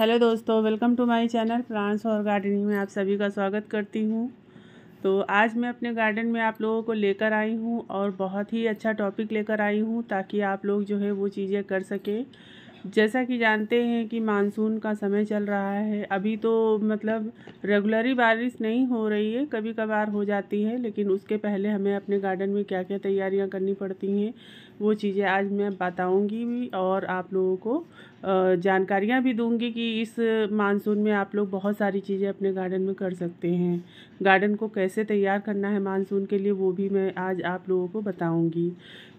Hello दोस्तों welcome to my channel plants और gardening में आप सभी का स्वागत करती हूँ तो आज मैं अपने गार्डन में आप लोगों को लेकर आई हूँ और बहुत ही अच्छा टॉपिक लेकर आई हूँ ताकि आप लोग जो है वो चीज़ें कर सकें जैसा कि जानते हैं कि मानसून का समय चल रहा है अभी तो मतलब रेगुलरी बारिश नहीं हो रही है कभी कभार हो जाती है लेकिन उसके पहले हमें अपने गार्डन में क्या क्या तैयारियां करनी पड़ती हैं वो चीज़ें आज मैं बताऊंगी भी और आप लोगों को जानकारियां भी दूंगी कि इस मानसून में आप लोग बहुत सारी चीज़ें अपने गार्डन में कर सकते हैं गार्डन को कैसे तैयार करना है मानसून के लिए वो भी मैं आज आप लोगों को बताऊँगी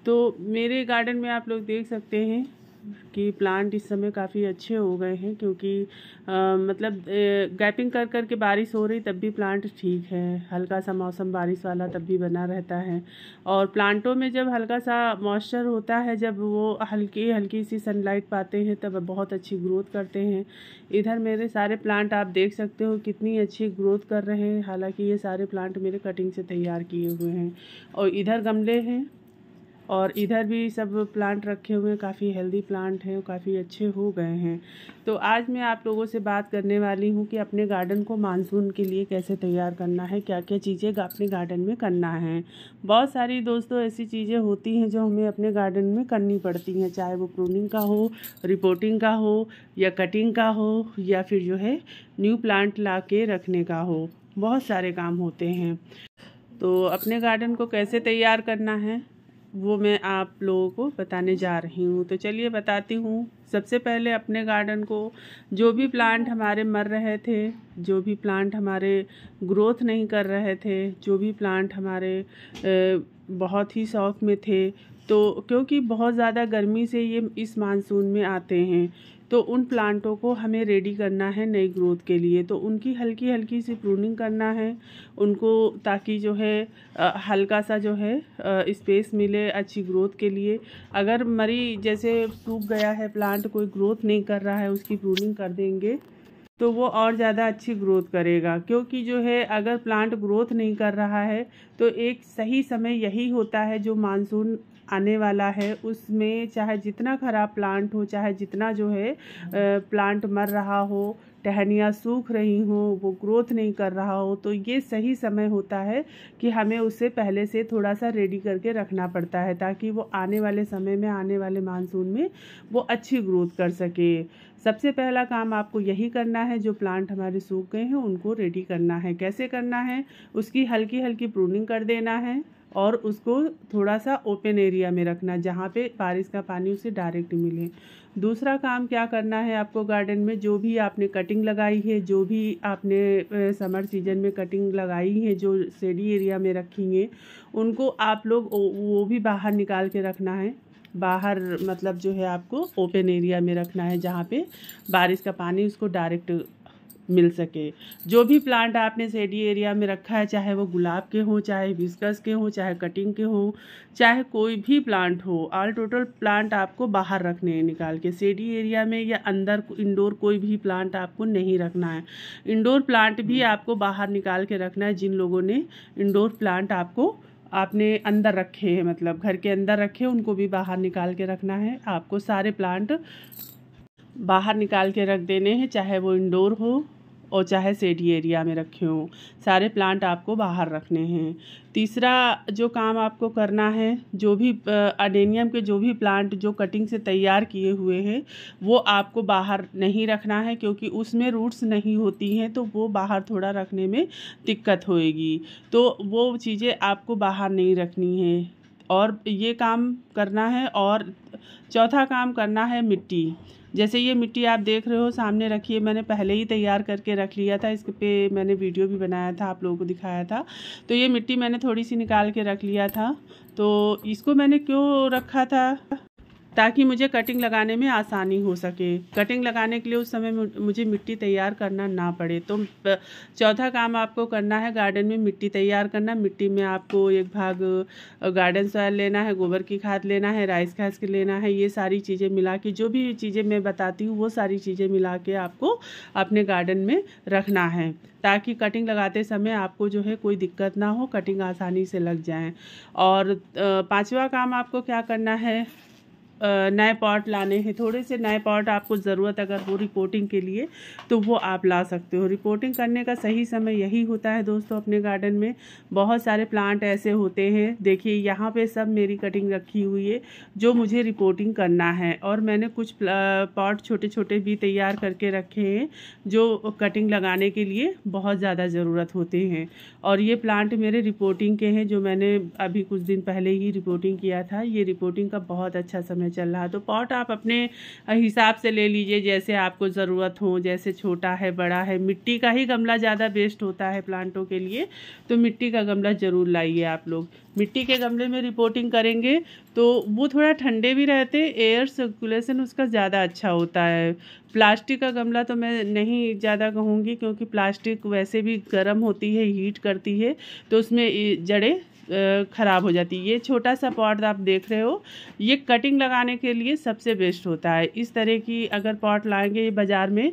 तो मेरे गार्डन में आप लोग देख सकते हैं कि प्लांट इस समय काफ़ी अच्छे हो गए हैं क्योंकि आ, मतलब गैपिंग कर कर के बारिश हो रही तब भी प्लांट ठीक है हल्का सा मौसम बारिश वाला तब भी बना रहता है और प्लांटों में जब हल्का सा मॉइस्चर होता है जब वो हल्की हल्की सी सनलाइट पाते हैं तब बहुत अच्छी ग्रोथ करते हैं इधर मेरे सारे प्लांट आप देख सकते हो कितनी अच्छी ग्रोथ कर रहे हैं हालाँकि ये सारे प्लांट मेरे कटिंग से तैयार किए हुए हैं और इधर गमले हैं और इधर भी सब प्लांट रखे हुए हैं काफ़ी हेल्दी प्लांट हैं काफ़ी अच्छे हो गए हैं तो आज मैं आप लोगों से बात करने वाली हूँ कि अपने गार्डन को मानसून के लिए कैसे तैयार करना है क्या क्या चीज़ें अपने गार्डन में करना है बहुत सारी दोस्तों ऐसी चीज़ें होती हैं जो हमें अपने गार्डन में करनी पड़ती हैं चाहे वो प्रूनिंग का हो रिपोर्टिंग का हो या कटिंग का हो या फिर जो है न्यू प्लांट ला के रखने का हो बहुत सारे काम होते हैं तो अपने गार्डन को कैसे तैयार करना है वो मैं आप लोगों को बताने जा रही हूँ तो चलिए बताती हूँ सबसे पहले अपने गार्डन को जो भी प्लांट हमारे मर रहे थे जो भी प्लांट हमारे ग्रोथ नहीं कर रहे थे जो भी प्लांट हमारे बहुत ही शौक में थे तो क्योंकि बहुत ज़्यादा गर्मी से ये इस मानसून में आते हैं तो उन प्लांटों को हमें रेडी करना है नई ग्रोथ के लिए तो उनकी हल्की हल्की सी प्रूनिंग करना है उनको ताकि जो है हल्का सा जो है स्पेस मिले अच्छी ग्रोथ के लिए अगर मरी जैसे सूख गया है प्लांट कोई ग्रोथ नहीं कर रहा है उसकी प्रूनिंग कर देंगे तो वो और ज़्यादा अच्छी ग्रोथ करेगा क्योंकि जो है अगर प्लांट ग्रोथ नहीं कर रहा है तो एक सही समय यही होता है जो मानसून आने वाला है उसमें चाहे जितना खराब प्लांट हो चाहे जितना जो है प्लांट मर रहा हो टहनियाँ सूख रही हों वो ग्रोथ नहीं कर रहा हो तो ये सही समय होता है कि हमें उसे पहले से थोड़ा सा रेडी करके रखना पड़ता है ताकि वो आने वाले समय में आने वाले मानसून में वो अच्छी ग्रोथ कर सके सबसे पहला काम आपको यही करना है जो प्लांट हमारे सूख गए हैं उनको रेडी करना है कैसे करना है उसकी हल्की हल्की प्रूनिंग कर देना है और उसको थोड़ा सा ओपन एरिया में रखना जहाँ पे बारिश का पानी उसे डायरेक्ट मिले दूसरा काम क्या करना है आपको गार्डन में जो भी आपने कटिंग लगाई है जो भी आपने समर सीजन में कटिंग लगाई है जो सेडी एरिया में रखी है उनको आप लोग वो भी बाहर निकाल के रखना है बाहर मतलब जो है आपको ओपन एरिया में रखना है जहाँ पे बारिश का पानी उसको डायरेक्ट मिल सके जो भी प्लांट आपने सेडी एरिया में रखा है चाहे वो गुलाब के हों चाहे विस्कस के हों चाहे कटिंग के हों चाहे कोई भी प्लांट हो ऑल टोटल प्लांट आपको बाहर रखने हैं निकाल के सेडी एरिया में या अंदर इंडोर कोई भी प्लांट आपको नहीं रखना है इंडोर प्लांट भी हम्म। आपको बाहर निकाल के रखना है जिन लोगों ने इंडोर प्लांट आपको आपने अंदर रखे हैं मतलब घर के अंदर रखे उनको भी बाहर निकाल के रखना है आपको सारे प्लांट बाहर निकाल के रख देने हैं चाहे वो इंडोर हो और चाहे सेडी एरिया में रखे हों सारे प्लांट आपको बाहर रखने हैं तीसरा जो काम आपको करना है जो भी अडेनियम के जो भी प्लांट जो कटिंग से तैयार किए हुए हैं वो आपको बाहर नहीं रखना है क्योंकि उसमें रूट्स नहीं होती हैं तो वो बाहर थोड़ा रखने में दिक्कत होएगी तो वो चीज़ें आपको बाहर नहीं रखनी है और ये काम करना है और चौथा काम करना है मिट्टी जैसे ये मिट्टी आप देख रहे हो सामने रखी है मैंने पहले ही तैयार करके रख लिया था इसके पे मैंने वीडियो भी बनाया था आप लोगों को दिखाया था तो ये मिट्टी मैंने थोड़ी सी निकाल के रख लिया था तो इसको मैंने क्यों रखा था ताकि मुझे कटिंग लगाने में आसानी हो सके कटिंग लगाने के लिए उस समय मुझे मिट्टी तैयार करना ना पड़े तो चौथा काम आपको करना है गार्डन में मिट्टी तैयार करना मिट्टी में आपको एक भाग गार्डन सॉयल लेना है गोबर की खाद लेना है राइस घास के लेना है ये सारी चीज़ें मिला के जो भी चीज़ें मैं बताती हूँ वो सारी चीज़ें मिला के आपको अपने गार्डन में रखना है ताकि कटिंग लगाते समय आपको जो है कोई दिक्कत ना हो कटिंग आसानी से लग जाए और पाँचवा काम आपको क्या करना है नए पार्ट लाने हैं थोड़े से नए पार्ट आपको ज़रूरत अगर हो रिपोर्टिंग के लिए तो वो आप ला सकते हो रिपोर्टिंग करने का सही समय यही होता है दोस्तों अपने गार्डन में बहुत सारे प्लांट ऐसे होते हैं देखिए यहाँ पे सब मेरी कटिंग रखी हुई है जो मुझे रिपोर्टिंग करना है और मैंने कुछ पॉट छोटे छोटे भी तैयार करके रखे हैं जो कटिंग लगाने के लिए बहुत ज़्यादा ज़रूरत होते हैं और ये प्लांट मेरे रिपोर्टिंग के हैं जो मैंने अभी कुछ दिन पहले ही रिपोर्टिंग किया था ये रिपोर्टिंग का बहुत अच्छा समय चल रहा तो पॉट आप अपने हिसाब से ले लीजिए जैसे आपको ज़रूरत हो जैसे छोटा है बड़ा है मिट्टी का ही गमला ज़्यादा बेस्ट होता है प्लांटों के लिए तो मिट्टी का गमला ज़रूर लाइए आप लोग मिट्टी के गमले में रिपोर्टिंग करेंगे तो वो थोड़ा ठंडे भी रहते एयर सर्कुलेशन उसका ज़्यादा अच्छा होता है प्लास्टिक का गमला तो मैं नहीं ज़्यादा कहूँगी क्योंकि प्लास्टिक वैसे भी गर्म होती है हीट करती है तो उसमें जड़ें ख़राब हो जाती है ये छोटा सा पॉट आप देख रहे हो ये कटिंग लगाने के लिए सबसे बेस्ट होता है इस तरह की अगर पॉट लाएंगे ये बाज़ार में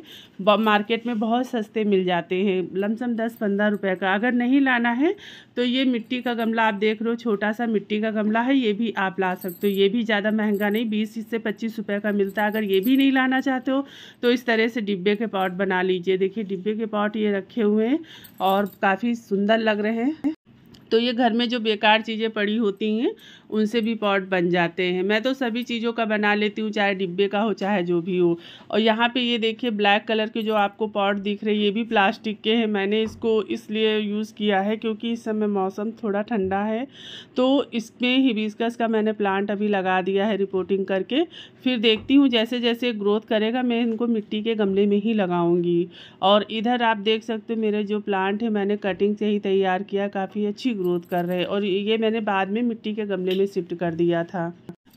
मार्केट में बहुत सस्ते मिल जाते हैं लमसम दस पंद्रह रुपये का अगर नहीं लाना है तो ये मिट्टी का गमला आप देख रहे हो छोटा सा मिट्टी का गमला है ये भी आप ला सकते हो ये भी ज़्यादा महंगा नहीं बीस से पच्चीस रुपये का मिलता है अगर ये भी नहीं लाना चाहते हो तो इस तरह से डिब्बे के पॉट बना लीजिए देखिए डिब्बे के पॉट ये रखे हुए हैं और काफ़ी सुंदर लग रहे हैं तो ये घर में जो बेकार चीज़ें पड़ी होती हैं उनसे भी पॉट बन जाते हैं मैं तो सभी चीज़ों का बना लेती हूँ चाहे डिब्बे का हो चाहे जो भी हो और यहाँ पे ये देखिए ब्लैक कलर के जो आपको पॉट दिख रहे ये भी प्लास्टिक के हैं मैंने इसको इसलिए यूज़ किया है क्योंकि इस समय मौसम थोड़ा ठंडा है तो इसमें हिबिस्कस का मैंने प्लांट अभी लगा दिया है रिपोर्टिंग करके फिर देखती हूँ जैसे जैसे ग्रोथ करेगा मैं इनको मिट्टी के गमले में ही लगाऊंगी और इधर आप देख सकते हो मेरे जो प्लांट है मैंने कटिंग से ही तैयार किया काफ़ी अच्छी ग्रोथ कर रहे और ये मैंने बाद में मिट्टी के गमले पहले शिफ्ट कर दिया था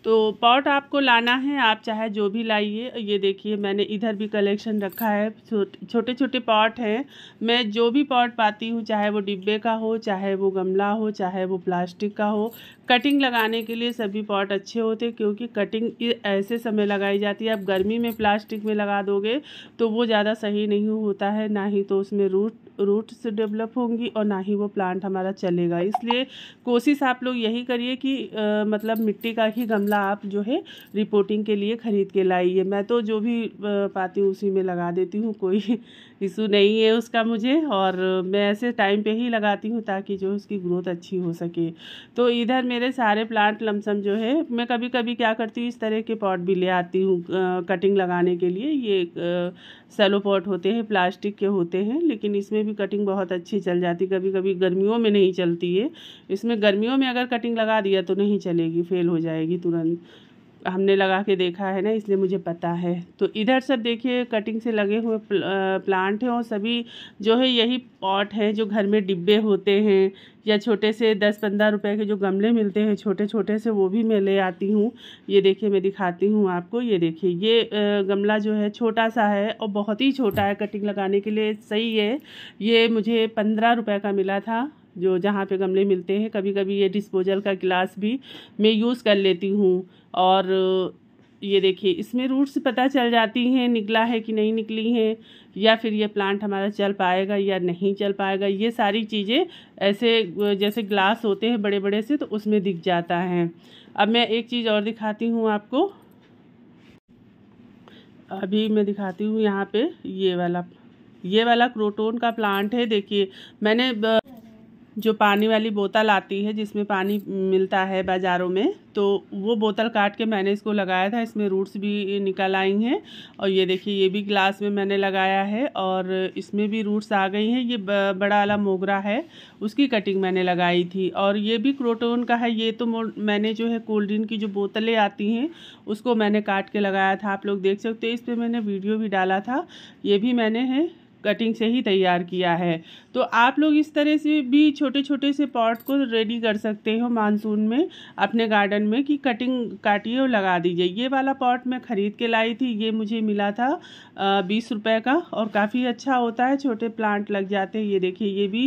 तो पॉट आपको लाना है आप चाहे जो भी लाइए ये देखिए मैंने इधर भी कलेक्शन रखा है छोटे छोटे पॉट हैं मैं जो भी पॉट पाती हूँ चाहे वो डिब्बे का हो चाहे वो गमला हो चाहे वो प्लास्टिक का हो कटिंग लगाने के लिए सभी पॉट अच्छे होते क्योंकि कटिंग ऐसे समय लगाई जाती है आप गर्मी में प्लास्टिक में लगा दोगे तो वो ज़्यादा सही नहीं होता है ना ही तो उसमें रूट रूट से डेवलप होंगी और ना ही वो प्लांट हमारा चलेगा इसलिए कोशिश आप लोग यही करिए कि आ, मतलब मिट्टी का ही गमला आप जो है रिपोर्टिंग के लिए ख़रीद के लाइए मैं तो जो भी पाती हूँ उसी में लगा देती हूँ कोई इशू नहीं है उसका मुझे और मैं ऐसे टाइम पे ही लगाती हूँ ताकि जो उसकी ग्रोथ अच्छी हो सके तो इधर मेरे सारे प्लांट लमसम जो है मैं कभी कभी क्या करती हूँ इस तरह के पॉट भी ले आती हूँ कटिंग लगाने के लिए ये सेलो पॉट होते हैं प्लास्टिक के होते हैं लेकिन इसमें भी कटिंग बहुत अच्छी चल जाती कभी कभी गर्मियों में नहीं चलती है इसमें गर्मियों में अगर कटिंग लगा दिया तो नहीं चलेगी फेल हो जाएगी तुरंत हमने लगा के देखा है ना इसलिए मुझे पता है तो इधर सब देखिए कटिंग से लगे हुए प्लांट हैं और सभी जो है यही पॉट हैं जो घर में डिब्बे होते हैं या छोटे से दस पंद्रह रुपए के जो गमले मिलते हैं छोटे छोटे से वो भी मैं ले आती हूँ ये देखिए मैं दिखाती हूँ आपको ये देखिए ये गमला जो है छोटा सा है और बहुत ही छोटा है कटिंग लगाने के लिए सही है ये मुझे पंद्रह रुपये का मिला था जो जहाँ पे गमले मिलते हैं कभी कभी ये डिस्पोजल का गिलास भी मैं यूज़ कर लेती हूँ और ये देखिए इसमें रूट्स पता चल जाती हैं निकला है कि नहीं निकली हैं या फिर ये प्लांट हमारा चल पाएगा या नहीं चल पाएगा ये सारी चीज़ें ऐसे जैसे ग्लास होते हैं बड़े बड़े से तो उसमें दिख जाता है अब मैं एक चीज़ और दिखाती हूँ आपको अभी मैं दिखाती हूँ यहाँ पे ये वाला ये वाला क्रोटोन का प्लांट है देखिए मैंने जो पानी वाली बोतल आती है जिसमें पानी मिलता है बाज़ारों में तो वो बोतल काट के मैंने इसको लगाया था इसमें रूट्स भी निकल आई हैं और ये देखिए ये भी ग्लास में मैंने लगाया है और इसमें भी रूट्स आ गई हैं ये बड़ा वाला मोगरा है उसकी कटिंग मैंने लगाई थी और ये भी क्रोटोन का है ये तो मैंने जो है कोल्ड ड्रिंक की जो बोतलें आती हैं उसको मैंने काट के लगाया था आप लोग देख सकते हो इस पर मैंने वीडियो भी डाला था ये भी मैंने है कटिंग से ही तैयार किया है तो आप लोग इस तरह से भी छोटे छोटे से पॉट को रेडी कर सकते हो मानसून में अपने गार्डन में कि कटिंग काटिए और लगा दीजिए ये वाला पॉट मैं ख़रीद के लाई थी ये मुझे मिला था बीस रुपये का और काफ़ी अच्छा होता है छोटे प्लांट लग जाते हैं ये देखिए ये भी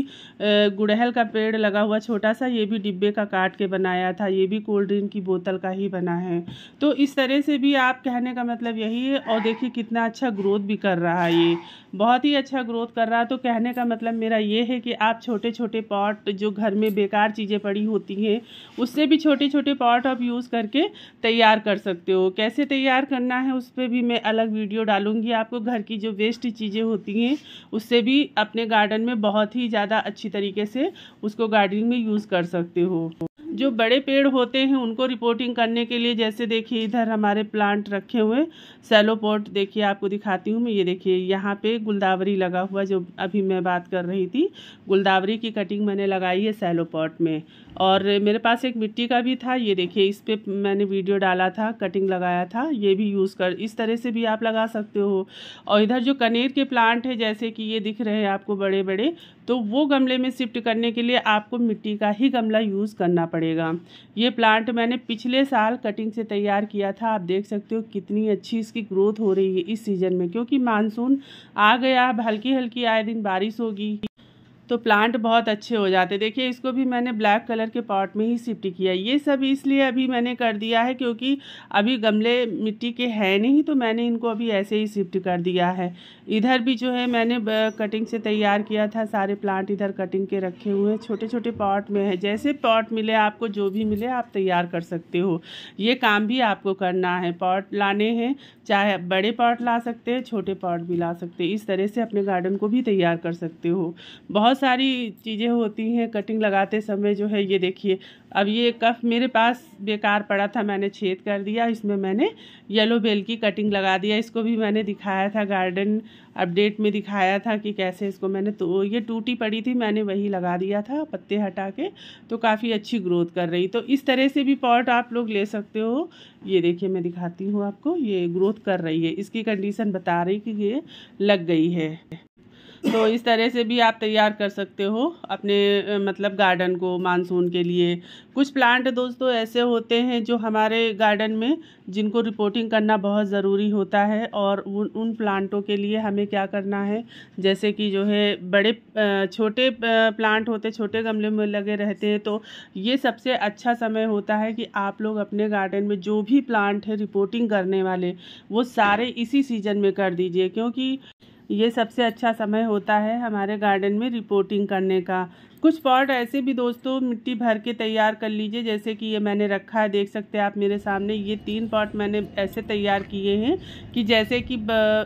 गुड़हल का पेड़ लगा हुआ छोटा सा ये भी डिब्बे का काट के बनाया था ये भी कोल्ड ड्रिंक की बोतल का ही बना है तो इस तरह से भी आप कहने का मतलब यही है और देखिए कितना अच्छा ग्रोथ भी कर रहा है ये बहुत ही अच्छा अच्छा ग्रोथ कर रहा है तो कहने का मतलब मेरा ये है कि आप छोटे छोटे पॉट जो घर में बेकार चीज़ें पड़ी होती हैं उससे भी छोटे छोटे पॉट आप यूज़ करके तैयार कर सकते हो कैसे तैयार करना है उस पर भी मैं अलग वीडियो डालूँगी आपको घर की जो वेस्ट चीज़ें होती हैं उससे भी अपने गार्डन में बहुत ही ज़्यादा अच्छी तरीके से उसको गार्डनिंग में यूज़ कर सकते हो जो बड़े पेड़ होते हैं उनको रिपोर्टिंग करने के लिए जैसे देखिए इधर हमारे प्लांट रखे हुए सैलो पॉट देखिए आपको दिखाती हूँ मैं ये देखिए यहाँ पे गुलदावरी लगा हुआ जो अभी मैं बात कर रही थी गुलदावरी की कटिंग मैंने लगाई है सैलो पॉट में और मेरे पास एक मिट्टी का भी था ये देखिए इस पर मैंने वीडियो डाला था कटिंग लगाया था ये भी यूज़ कर इस तरह से भी आप लगा सकते हो और इधर जो कनेर के प्लांट है जैसे कि ये दिख रहे हैं आपको बड़े बड़े तो वो गमले में शिफ्ट करने के लिए आपको मिट्टी का ही गमला यूज़ करना पड़ेगा ये प्लांट मैंने पिछले साल कटिंग से तैयार किया था आप देख सकते हो कितनी अच्छी इसकी ग्रोथ हो रही है इस सीज़न में क्योंकि मानसून आ गया अब हल्की हल्की आए दिन बारिश होगी तो प्लांट बहुत अच्छे हो जाते देखिए इसको भी मैंने ब्लैक कलर के पॉट में ही शिफ्ट किया ये सब इसलिए अभी मैंने कर दिया है क्योंकि अभी गमले मिट्टी के हैं नहीं तो मैंने इनको अभी ऐसे ही शिफ्ट कर दिया है इधर भी जो है मैंने कटिंग से तैयार किया था सारे प्लांट इधर कटिंग के रखे हुए हैं छोटे छोटे पॉट में है जैसे पॉट मिले आपको जो भी मिले आप तैयार कर सकते हो ये काम भी आपको करना है पॉट लाने हैं चाहे बड़े पॉट ला सकते हैं छोटे पॉट भी ला सकते हैं इस तरह से अपने गार्डन को भी तैयार कर सकते हो बहुत बहुत सारी चीज़ें होती हैं कटिंग लगाते समय जो है ये देखिए अब ये कफ मेरे पास बेकार पड़ा था मैंने छेद कर दिया इसमें मैंने येलो बेल की कटिंग लगा दिया इसको भी मैंने दिखाया था गार्डन अपडेट में दिखाया था कि कैसे इसको मैंने तो ये टूटी पड़ी थी मैंने वही लगा दिया था पत्ते हटा के तो काफ़ी अच्छी ग्रोथ कर रही तो इस तरह से भी पॉट आप लोग ले सकते हो ये देखिए मैं दिखाती हूँ आपको ये ग्रोथ कर रही है इसकी कंडीशन बता रही कि ये लग गई है तो इस तरह से भी आप तैयार कर सकते हो अपने मतलब गार्डन को मानसून के लिए कुछ प्लांट दोस्तों ऐसे होते हैं जो हमारे गार्डन में जिनको रिपोर्टिंग करना बहुत ज़रूरी होता है और उन उन प्लांटों के लिए हमें क्या करना है जैसे कि जो है बड़े छोटे प्लांट होते छोटे गमले में लगे रहते हैं तो ये सबसे अच्छा समय होता है कि आप लोग अपने गार्डन में जो भी प्लांट है रिपोर्टिंग करने वाले वो सारे इसी सीज़न में कर दीजिए क्योंकि ये सबसे अच्छा समय होता है हमारे गार्डन में रिपोर्टिंग करने का कुछ पॉट ऐसे भी दोस्तों मिट्टी भर के तैयार कर लीजिए जैसे कि ये मैंने रखा है देख सकते हैं आप मेरे सामने ये तीन पॉट मैंने ऐसे तैयार किए हैं कि जैसे कि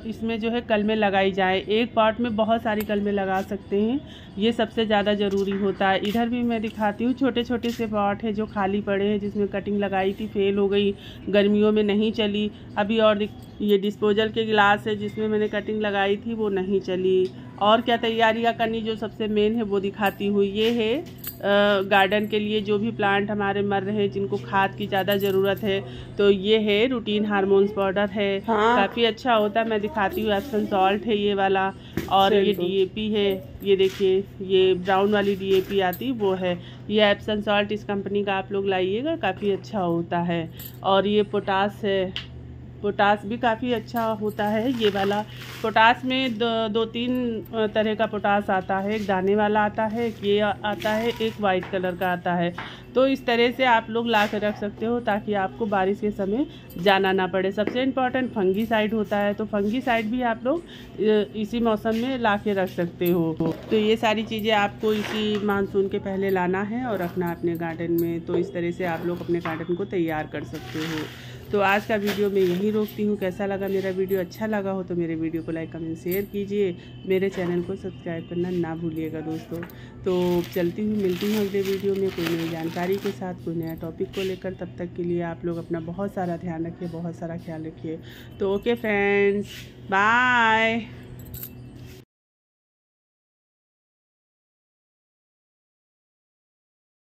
इसमें जो है कलमें लगाई जाए एक पॉट में बहुत सारी कलमें लगा सकते हैं ये सबसे ज़्यादा ज़रूरी होता है इधर भी मैं दिखाती हूँ छोटे छोटे से पॉट है जो खाली पड़े हैं जिसमें कटिंग लगाई थी फेल हो गई गर्मियों में नहीं चली अभी और ये डिस्पोजल के गिलास है जिसमें मैंने कटिंग लगाई थी वो नहीं चली और क्या तैयारियाँ करनी जो सबसे मेन है वो दिखाती हूँ ये है गार्डन के लिए जो भी प्लांट हमारे मर रहे हैं जिनको खाद की ज़्यादा ज़रूरत है तो ये है रूटीन हार्मोन्स पाउडर है हाँ। काफ़ी अच्छा होता है मैं दिखाती हूँ एप्सन सॉल्ट है ये वाला और ये डीएपी है ये देखिए ये ब्राउन वाली डीएपी आती वो है ये एप्सन सॉल्ट इस कंपनी का आप लोग लाइएगा काफ़ी अच्छा होता है और ये पोटास है पोटास भी काफ़ी अच्छा होता है ये वाला पोटास में दो, दो तीन तरह का पोटास आता है एक दाने वाला आता है एक ये आता है एक वाइट कलर का आता है तो इस तरह से आप लोग ला कर रख सकते हो ताकि आपको बारिश के समय जाना ना पड़े सबसे इम्पॉर्टेंट फंगी साइड होता है तो फंगी साइड भी आप लोग इसी मौसम में ला के रख सकते हो तो ये सारी चीज़ें आपको इसी मानसून के पहले लाना है और रखना अपने गार्डन में तो इस तरह से आप लोग अपने गार्डन को तैयार कर सकते हो तो आज का वीडियो मैं यहीं रोकती हूँ कैसा लगा मेरा वीडियो अच्छा लगा हो तो मेरे वीडियो को लाइक कमेंट शेयर कीजिए मेरे चैनल को सब्सक्राइब करना ना भूलिएगा दोस्तों तो चलती हूँ मिलती हूँ अगले वीडियो में कोई नई जानकारी के साथ कोई नया टॉपिक को लेकर तब तक के लिए आप लोग अपना बहुत सारा ध्यान रखिए बहुत सारा ख्याल रखिए तो ओके फ्रेंड्स बाय